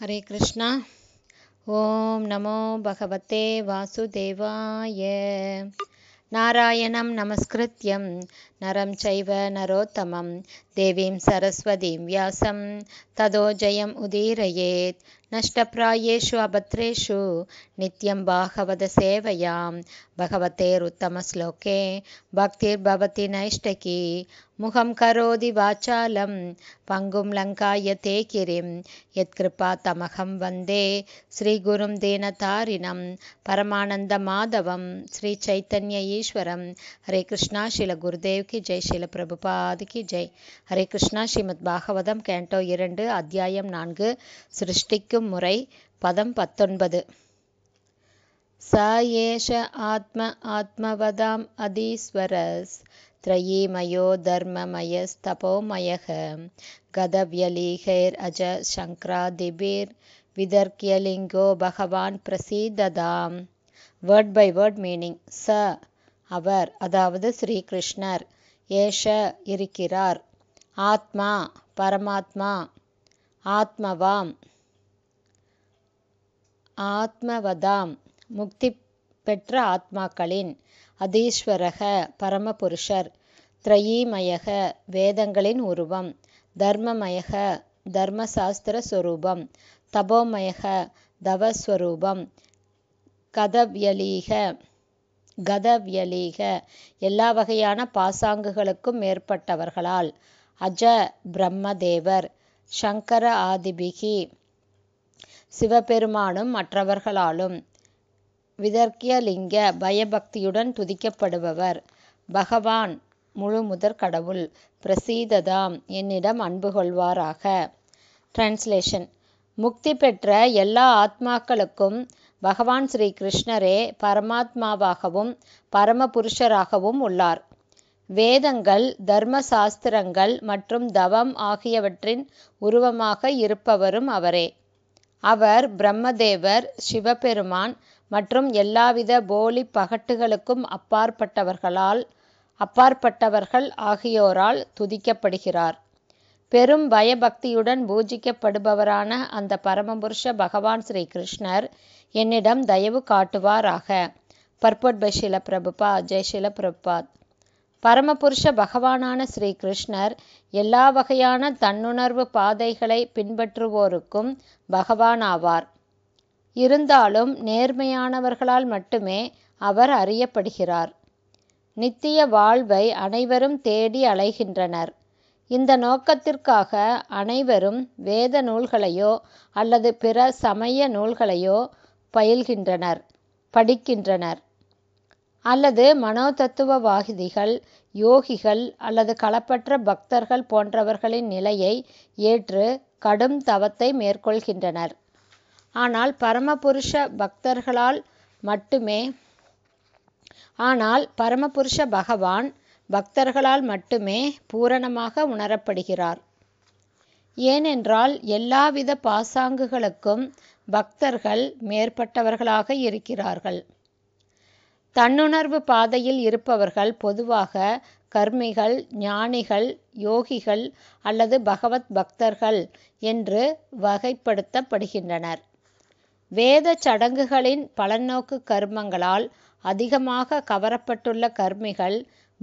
ஹரே கிருஷ்ணா ஓம் நமோ பகவத்தே வாசுதேவாய நாராயணம் நமஸ்கிருத்யம் நரம் சைவ நரோத்தமம் தேவீம் சரஸ்வதீம் வியாசம் ததோ ஜெயம் உதீரயேத் नष्टप्रायेषु अभद्रेषु नित्यं भागवतसेवयां भगवतेरुत्तमश्लोके भक्तिर्भवति नैष्टकी मुखं करोति वाचालं पङ्गुं लङ्कायते गिरिं यत्कृपा तमहं वन्दे श्रीगुरुं दीनतारिणं परमानन्दमाधवं श्रीचैतन्य ईश्वरं हरे कृष्णा श्रीलगुरुदेव கி ஜெய் ஸ்ரீல பிரபுபாதிக்கு ஜெய் ஹரே கிருஷ்ணா ஸ்ரீமத் பாகவதம் கேண்டோ இரண்டு அத்தியாயம் நான்கு சிருஷ்டிக்கும் முறை பதம் பத்தொன்பது ச ஏஷ ஆத்ம ஆத்மவதாம் அதீஸ்வரஸ் த்ரயீமயோ தர்மமயஸ்தபோமயக கதவ்யலீகைர் அஜ சங்கராதிபீர் விதர்க்கியலிங்கோ பகவான் பிரசீததாம் வேர்ட் பை வேர்ட் மீனிங் ச அவர் அதாவது ஸ்ரீகிருஷ்ணர் ஏஷ இருக்கிறார் ஆத்மா பரமாத்மா ஆத்மவாம் ஆத்மவதாம் முக்தி பெற்ற ஆத்மாக்களின் அதீஸ்வரக பரமபுருஷர் திரையீமயக வேதங்களின் உருவம் தர்மமயக தர்மசாஸ்திர ஸ்வரூபம் தபோமயக தவஸ்வரூபம் கதவியலீக கதவ்யலீக எல்லா வகையான பாசாங்குகளுக்கும் மேற்பட்டவர்களால் அஜ பிரம்மதேவர் சங்கர ஆதிபிகி சிவபெருமானும் மற்றவர்களாலும் விதர்க்யலிங்க பயபக்தியுடன் துதிக்கப்படுபவர். பகவான் முதற் கடவுள் பிரசீததாம் என்னிடம் அன்பு கொள்வாராக. டிரான்ஸ்லேஷன் முக்தி பெற்ற எல்லா ஆத்மாக்களுக்கும் பகவான் ஸ்ரீ கிருஷ்ணரே பரமாத்மாவாகவும் பரம புருஷராகவும் உள்ளார். வேதங்கள் தர்ம சாஸ்திரங்கள் மற்றும் தவம் ஆகியவற்றின் உருவமாக இருப்பவரும் அவரே. அவர் பிரம்மதேவர் சிவபெருமான் மற்றும் எல்லாவித போலி பகட்டுகளுக்கும் அப்பாற்பட்டவர்களால் அப்பாற்பட்டவர்கள் ஆகியோரால் துதிக்கப்படுகிறார் பெரும் பயபக்தியுடன் பூஜிக்கப்படுபவரான அந்த பரமபுருஷ பகவான் ஸ்ரீ கிருஷ்ணர் என்னிடம் தயவு காட்டுவாராக பர்பட் பை ஷில பிரபுபா ஜெய் ஷில பிரபாத் பரமபுருஷ பகவானான ஸ்ரீ கிருஷ்ணர் எல்லா வகையான தன்னுணர்வு பாதைகளை பின்பற்றுவோருக்கும் பகவானாவார் இருந்தாலும் நேர்மையானவர்களால் மட்டுமே அவர் அறியப்படுகிறார் நித்திய வாழ்வை அனைவரும் தேடி அலைகின்றனர் இந்த நோக்கத்திற்காக அனைவரும் வேத நூல்களையோ அல்லது பிற சமய நூல்களையோ பயில்கின்றனர் படிக்கின்றனர் அல்லது வாகிதிகள் யோகிகள் அல்லது களப்பற்ற பக்தர்கள் போன்றவர்களின் நிலையை ஏற்று கடும் தவத்தை மேற்கொள்கின்றனர். ஆனால் பரமபுருஷ பக்தர்களால் மட்டுமே ஆனால் பரமபுருஷ பகவான் பக்தர்களால் மட்டுமே பூரணமாக உணரப்படுகிறார். ஏனென்றால் எல்லாவித பாசாங்குகளுக்கும் பக்தர்கள் மேற்பட்டவர்களாக இருக்கிறார்கள். தன்னுணர்வு பாதையில் இருப்பவர்கள் பொதுவாக கர்மிகள் ஞானிகள் யோகிகள் அல்லது பகவத் பக்தர்கள் என்று வகைப்படுத்தப்படுகின்றனர் வேத சடங்குகளின் பலநோக்கு கர்மங்களால் அதிகமாக கவரப்பட்டுள்ள கர்மிகள்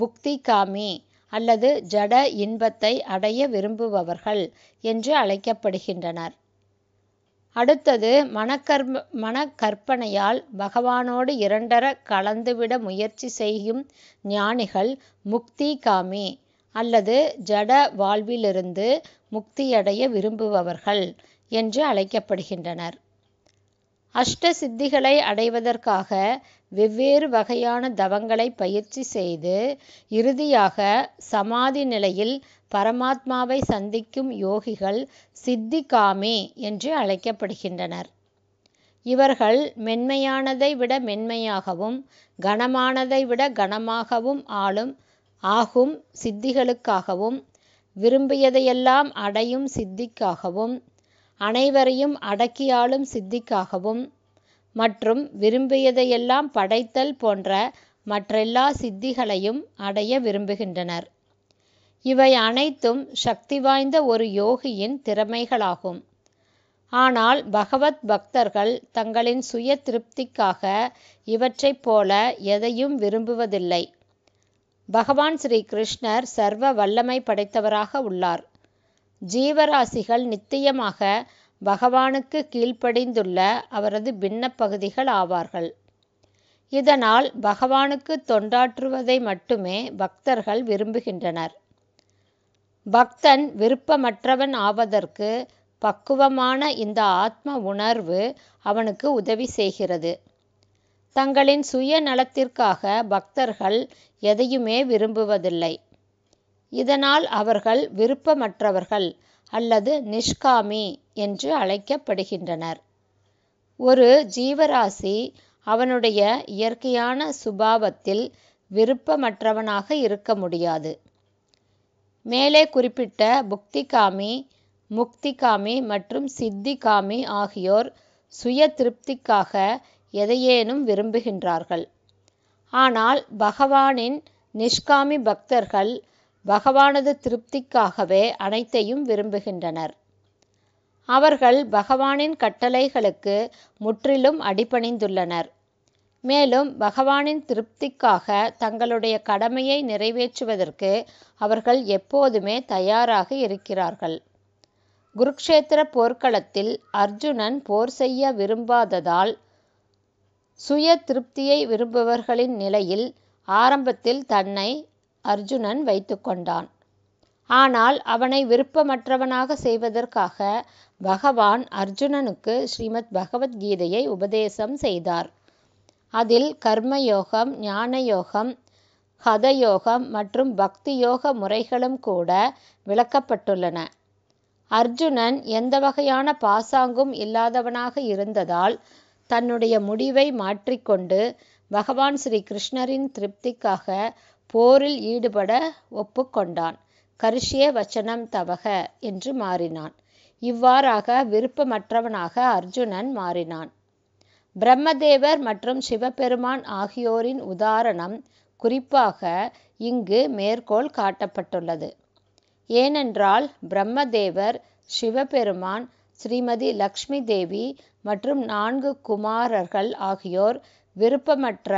புக்தி காமி அல்லது ஜட இன்பத்தை அடைய விரும்புபவர்கள் என்று அழைக்கப்படுகின்றனர் அடுத்தது மனக்கர்ம மனக்கற்பனையால் பகவானோடு இரண்டர கலந்துவிட முயற்சி செய்யும் ஞானிகள் முக்தி காமி அல்லது ஜட வாழ்விலிருந்து முக்தியடைய விரும்புபவர்கள் என்று அழைக்கப்படுகின்றனர் அஷ்ட சித்திகளை அடைவதற்காக வெவ்வேறு வகையான தவங்களை பயிற்சி செய்து இறுதியாக சமாதி நிலையில் பரமாத்மாவை சந்திக்கும் யோகிகள் சித்திகாமே என்று அழைக்கப்படுகின்றனர் இவர்கள் மென்மையானதை விட மென்மையாகவும் கனமானதை விட கனமாகவும் ஆளும் ஆகும் சித்திகளுக்காகவும் விரும்பியதையெல்லாம் அடையும் சித்திக்காகவும் அனைவரையும் அடக்கியாளும் சித்திக்காகவும் மற்றும் விரும்பியதையெல்லாம் படைத்தல் போன்ற மற்றெல்லா சித்திகளையும் அடைய விரும்புகின்றனர் இவை அனைத்தும் சக்தி வாய்ந்த ஒரு யோகியின் திறமைகளாகும் ஆனால் பகவத் பக்தர்கள் தங்களின் சுய திருப்திக்காக இவற்றைப் போல எதையும் விரும்புவதில்லை பகவான் ஸ்ரீ கிருஷ்ணர் சர்வ வல்லமை படைத்தவராக உள்ளார் ஜீவராசிகள் நித்தியமாக பகவானுக்கு கீழ்ப்படிந்துள்ள அவரது பின்ன பகுதிகள் ஆவார்கள் இதனால் பகவானுக்கு தொண்டாற்றுவதை மட்டுமே பக்தர்கள் விரும்புகின்றனர் பக்தன் விருப்பமற்றவன் ஆவதற்கு பக்குவமான இந்த ஆத்ம உணர்வு அவனுக்கு உதவி செய்கிறது தங்களின் சுய நலத்திற்காக பக்தர்கள் எதையுமே விரும்புவதில்லை இதனால் அவர்கள் விருப்பமற்றவர்கள் அல்லது நிஷ்காமி என்று அழைக்கப்படுகின்றனர் ஒரு ஜீவராசி அவனுடைய இயற்கையான சுபாவத்தில் விருப்பமற்றவனாக இருக்க முடியாது மேலே குறிப்பிட்ட புக்திகாமி முக்திகாமி மற்றும் சித்திகாமி ஆகியோர் சுய திருப்திக்காக எதையேனும் விரும்புகின்றார்கள் ஆனால் பகவானின் நிஷ்காமி பக்தர்கள் பகவானது திருப்திக்காகவே அனைத்தையும் விரும்புகின்றனர் அவர்கள் பகவானின் கட்டளைகளுக்கு முற்றிலும் அடிபணிந்துள்ளனர் மேலும் பகவானின் திருப்திக்காக தங்களுடைய கடமையை நிறைவேற்றுவதற்கு அவர்கள் எப்போதுமே தயாராக இருக்கிறார்கள் குருக்ஷேத்திர போர்க்களத்தில் அர்ஜுனன் போர் செய்ய விரும்பாததால் சுய திருப்தியை விரும்புபவர்களின் நிலையில் ஆரம்பத்தில் தன்னை அர்ஜுனன் வைத்து கொண்டான் ஆனால் அவனை விருப்பமற்றவனாக செய்வதற்காக பகவான் அர்ஜுனனுக்கு ஸ்ரீமத் பகவத்கீதையை உபதேசம் செய்தார் அதில் கர்மயோகம் ஞானயோகம் ஹதயோகம் மற்றும் பக்தி யோக முறைகளும் கூட விளக்கப்பட்டுள்ளன அர்ஜுனன் எந்த வகையான பாசாங்கும் இல்லாதவனாக இருந்ததால் தன்னுடைய முடிவை மாற்றிக்கொண்டு பகவான் ஸ்ரீ கிருஷ்ணரின் திருப்திக்காக போரில் ஈடுபட ஒப்புக்கொண்டான். கருஷிய வச்சனம் தவக என்று மாறினான். இவ்வாறாக விருப்பமற்றவனாக அர்ஜுனன் மாறினான். பிரம்மதேவர் மற்றும் சிவபெருமான் ஆகியோரின் உதாரணம் குறிப்பாக இங்கு மேற்கோள் காட்டப்பட்டுள்ளது. ஏனென்றால் பிரம்மதேவர் சிவபெருமான், ஸ்ரீமதி லக்ஷ்மி தேவி மற்றும் நான்கு குமாரர்கள் ஆகியோர் விருப்பமற்ற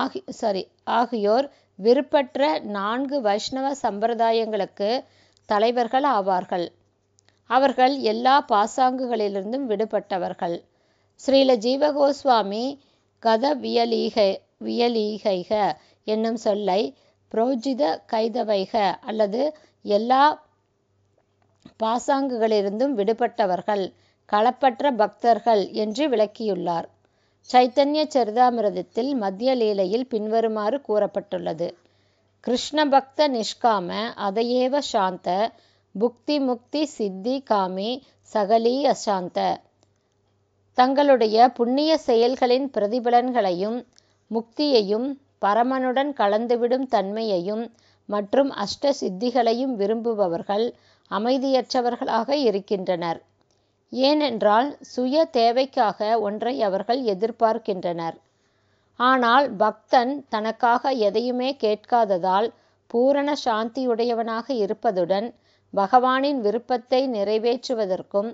ஆகி சாரி ஆகியோர் விருப்பற்ற நான்கு வைஷ்ணவ சம்பிரதாயங்களுக்கு தலைவர்கள் ஆவார்கள் அவர்கள் எல்லா பாசாங்குகளிலிருந்தும் விடுபட்டவர்கள் ஸ்ரீல ஜீவகோஸ்வாமி கத வியலீகை வியலீகைக என்னும் சொல்லை புரோஜித கைதவைக அல்லது எல்லா பாசாங்குகளிலிருந்தும் விடுபட்டவர்கள் களப்பற்ற பக்தர்கள் என்று விளக்கியுள்ளார் சைத்தன்ய சரிதாமிரதத்தில் மத்திய லீலையில் பின்வருமாறு கூறப்பட்டுள்ளது கிருஷ்ணபக்த நிஷ்காம அதையேவ சாந்த புக்தி முக்தி சித்தி காமி சகலி அசாந்த தங்களுடைய புண்ணிய செயல்களின் பிரதிபலன்களையும் முக்தியையும் பரமனுடன் கலந்துவிடும் தன்மையையும் மற்றும் அஷ்ட சித்திகளையும் விரும்புபவர்கள் அமைதியற்றவர்களாக இருக்கின்றனர் ஏனென்றால் சுய தேவைக்காக ஒன்றை அவர்கள் எதிர்பார்க்கின்றனர் ஆனால் பக்தன் தனக்காக எதையுமே கேட்காததால் பூரண சாந்தியுடையவனாக இருப்பதுடன் பகவானின் விருப்பத்தை நிறைவேற்றுவதற்கும்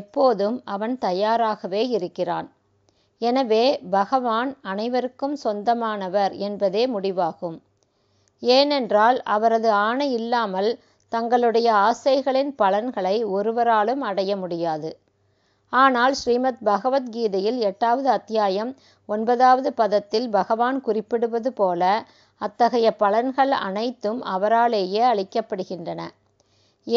எப்போதும் அவன் தயாராகவே இருக்கிறான் எனவே பகவான் அனைவருக்கும் சொந்தமானவர் என்பதே முடிவாகும் ஏனென்றால் அவரது ஆணை இல்லாமல் தங்களுடைய ஆசைகளின் பலன்களை ஒருவராலும் அடைய முடியாது ஆனால் ஸ்ரீமத் பகவத்கீதையில் எட்டாவது அத்தியாயம் ஒன்பதாவது பதத்தில் பகவான் குறிப்பிடுவது போல அத்தகைய பலன்கள் அனைத்தும் அவராலேயே அளிக்கப்படுகின்றன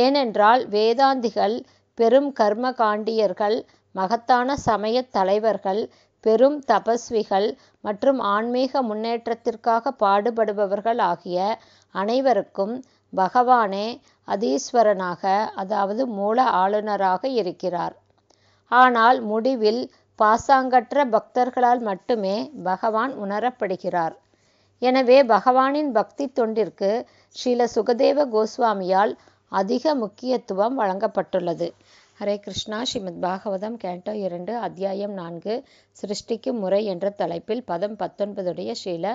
ஏனென்றால் வேதாந்திகள் பெரும் கர்ம காண்டியர்கள் மகத்தான சமயத் தலைவர்கள் பெரும் தபஸ்விகள் மற்றும் ஆன்மீக முன்னேற்றத்திற்காக பாடுபடுபவர்கள் ஆகிய அனைவருக்கும் பகவானே அதீஸ்வரனாக அதாவது மூல ஆளுநராக இருக்கிறார் ஆனால் முடிவில் பாசாங்கற்ற பக்தர்களால் மட்டுமே பகவான் உணரப்படுகிறார் எனவே பகவானின் பக்தி தொண்டிற்கு ஸ்ரீல சுகதேவ கோஸ்வாமியால் அதிக முக்கியத்துவம் வழங்கப்பட்டுள்ளது ஹரே கிருஷ்ணா ஸ்ரீமத் பாகவதம் கேண்டோ இரண்டு அத்தியாயம் நான்கு சிருஷ்டிக்கு முறை என்ற தலைப்பில் பதம் பத்தொன்பதுடைய ஸ்ரீல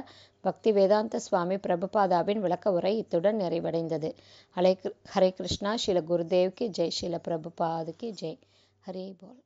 பக்தி வேதாந்த சுவாமி பிரபுபாதாவின் விளக்க உரை இத்துடன் நிறைவடைந்தது ஹலே ஹரே கிருஷ்ணா ஸ்ரீல குருதேவ்கி ஜெய் ஸ்ரீல பிரபுபாதுக்கு ஜெய் ஹரே போல்